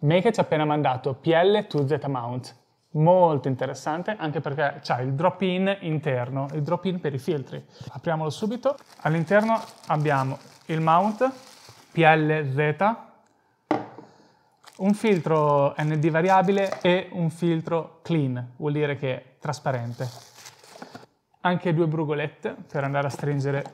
Make ci ha appena mandato PL to Z-mount, molto interessante anche perché c'è il drop-in interno, il drop-in per i filtri. Apriamolo subito. All'interno abbiamo il mount PLZ, un filtro ND variabile e un filtro clean, vuol dire che è trasparente. Anche due brugolette per andare a stringere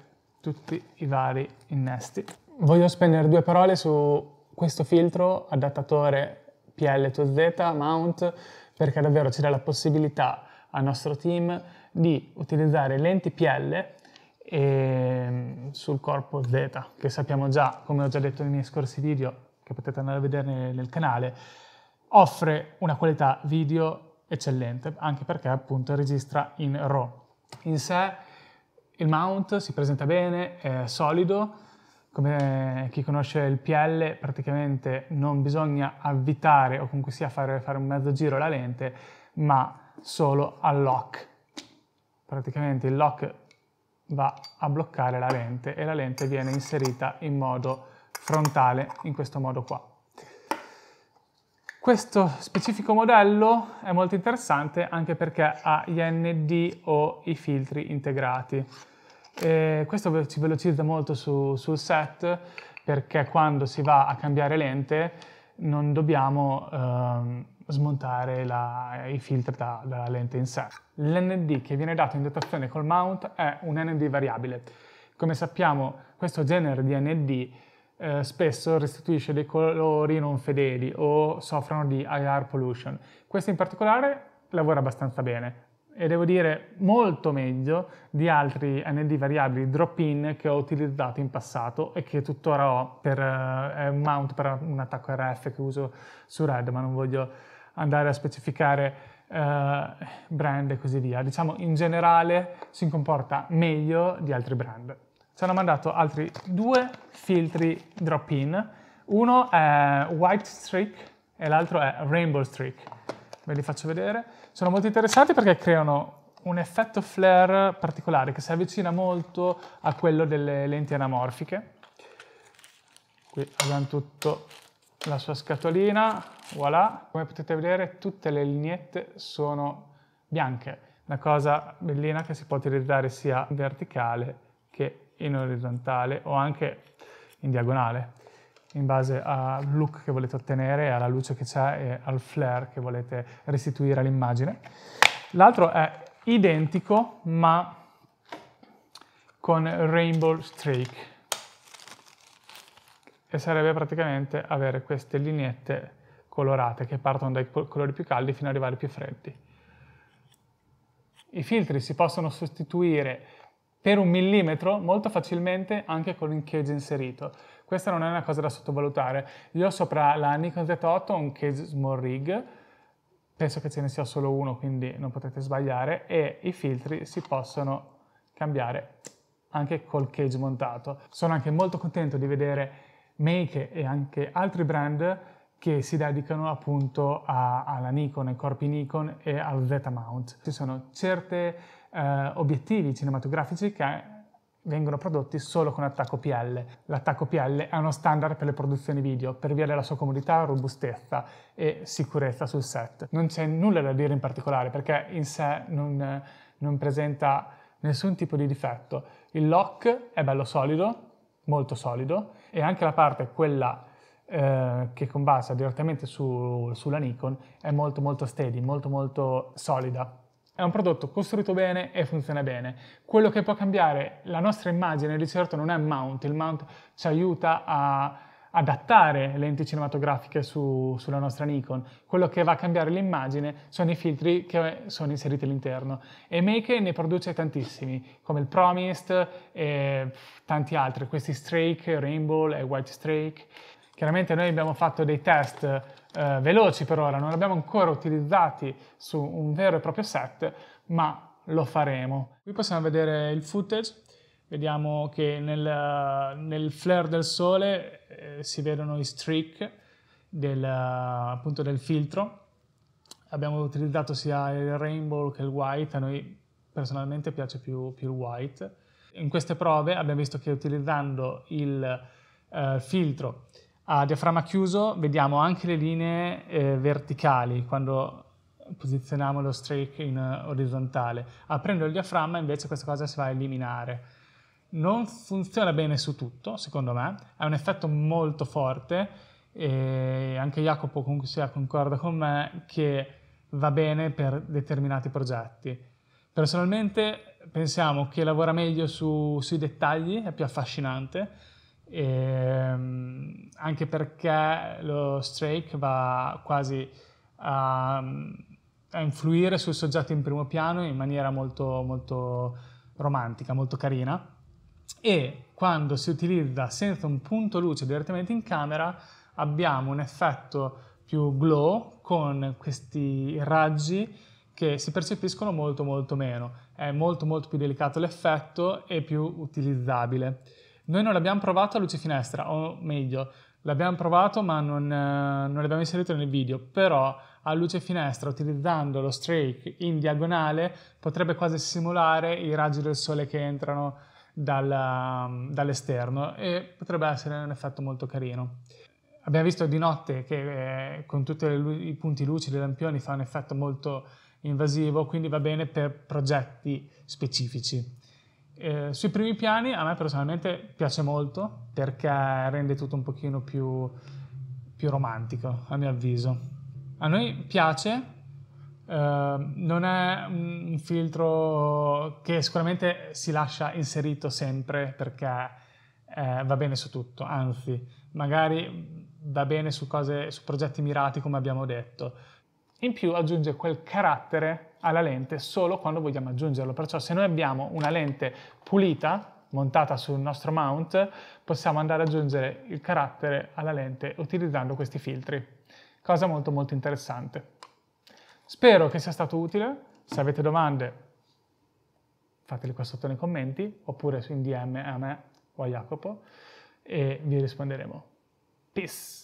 tutti i vari innesti. Voglio spendere due parole su questo filtro adattatore PL2Z mount perché davvero ci dà la possibilità al nostro team di utilizzare lenti PL e, ehm, sul corpo Z che sappiamo già, come ho già detto nei miei scorsi video che potete andare a vedere nel, nel canale, offre una qualità video eccellente anche perché appunto registra in RAW. In sé il mount si presenta bene, è solido, come chi conosce il PL, praticamente non bisogna avvitare o comunque sia fare, fare un mezzo giro la lente, ma solo al lock. Praticamente il lock va a bloccare la lente e la lente viene inserita in modo frontale, in questo modo qua. Questo specifico modello è molto interessante anche perché ha gli ND o i filtri integrati. Eh, questo si velocizza molto su, sul set perché quando si va a cambiare lente non dobbiamo ehm, smontare la, i filtri da, dalla lente in sé. L'ND che viene dato in dotazione col mount è un ND variabile. Come sappiamo questo genere di ND eh, spesso restituisce dei colori non fedeli o soffrono di IR pollution. Questo in particolare lavora abbastanza bene, e devo dire molto meglio di altri ND variabili drop-in che ho utilizzato in passato e che tuttora ho per eh, un mount per un attacco RF che uso su Red, ma non voglio andare a specificare eh, brand e così via. Diciamo in generale si comporta meglio di altri brand. Ci hanno mandato altri due filtri drop-in, uno è White Streak e l'altro è Rainbow Streak ve li faccio vedere. Sono molto interessanti perché creano un effetto flare particolare che si avvicina molto a quello delle lenti anamorfiche. Qui abbiamo tutto la sua scatolina, voilà. Come potete vedere tutte le lineette sono bianche, una cosa bellina che si può utilizzare sia in verticale che in orizzontale o anche in diagonale in base al look che volete ottenere, alla luce che c'è e al flare che volete restituire all'immagine. L'altro è identico ma con rainbow streak e sarebbe praticamente avere queste lineette colorate che partono dai colori più caldi fino ad arrivare ai più freddi. I filtri si possono sostituire per un millimetro molto facilmente anche con un cage inserito. Questa non è una cosa da sottovalutare. Io ho sopra la Nikon Z8 un case small rig, penso che ce ne sia solo uno, quindi non potete sbagliare, e i filtri si possono cambiare anche col cage montato. Sono anche molto contento di vedere Make e anche altri brand che si dedicano appunto a, alla Nikon, ai corpi Nikon e al Z-mount. Ci sono certi eh, obiettivi cinematografici che vengono prodotti solo con attacco PL. L'attacco PL è uno standard per le produzioni video per via della sua comodità, robustezza e sicurezza sul set. Non c'è nulla da dire in particolare perché in sé non, non presenta nessun tipo di difetto. Il lock è bello solido, molto solido e anche la parte quella eh, che combassa direttamente su, sulla Nikon è molto molto steady, molto molto solida è un prodotto costruito bene e funziona bene. Quello che può cambiare la nostra immagine di certo non è il mount, il mount ci aiuta a adattare lenti cinematografiche su, sulla nostra Nikon, quello che va a cambiare l'immagine sono i filtri che sono inseriti all'interno e Make ne produce tantissimi come il Promised e tanti altri, questi Strake, Rainbow e White Strake. Chiaramente noi abbiamo fatto dei test eh, veloci per ora, non li abbiamo ancora utilizzati su un vero e proprio set, ma lo faremo. Qui possiamo vedere il footage, vediamo che nel, nel flare del sole eh, si vedono i streak del, appunto del filtro. Abbiamo utilizzato sia il rainbow che il white, a noi personalmente piace più, più il white. In queste prove abbiamo visto che utilizzando il eh, filtro a diaframma chiuso vediamo anche le linee eh, verticali quando posizioniamo lo streak in eh, orizzontale. Aprendo il diaframma invece questa cosa si va a eliminare. Non funziona bene su tutto, secondo me, ha un effetto molto forte e anche Jacopo comunque sia concorda con me che va bene per determinati progetti. Personalmente pensiamo che lavora meglio su, sui dettagli, è più affascinante, e, ehm, anche perché lo strike va quasi a, a, influire sul soggetto in primo piano in maniera molto, molto romantica, molto carina e quando si utilizza senza un punto luce direttamente in camera abbiamo un effetto più glow con questi raggi che si percepiscono molto molto meno, è molto molto più delicato l'effetto e più utilizzabile. Noi non l'abbiamo provato a luce finestra, o meglio, l'abbiamo provato ma non, eh, non l'abbiamo inserito nel video, però a luce finestra utilizzando lo streak in diagonale potrebbe quasi simulare i raggi del sole che entrano dal, mm, dall'esterno e potrebbe essere un effetto molto carino. Abbiamo visto di notte che eh, con tutti i punti lucidi e lampioni fa un effetto molto invasivo, quindi va bene per progetti specifici. Eh, sui primi piani a me personalmente piace molto perché rende tutto un pochino più, più romantico, a mio avviso. A noi piace, eh, non è un filtro che sicuramente si lascia inserito sempre perché eh, va bene su tutto, anzi, magari va bene su, cose, su progetti mirati come abbiamo detto. In più aggiunge quel carattere alla lente solo quando vogliamo aggiungerlo. Perciò se noi abbiamo una lente pulita, montata sul nostro mount, possiamo andare ad aggiungere il carattere alla lente utilizzando questi filtri. Cosa molto molto interessante. Spero che sia stato utile, se avete domande fateli qua sotto nei commenti, oppure su DM a me o a Jacopo, e vi risponderemo. Peace!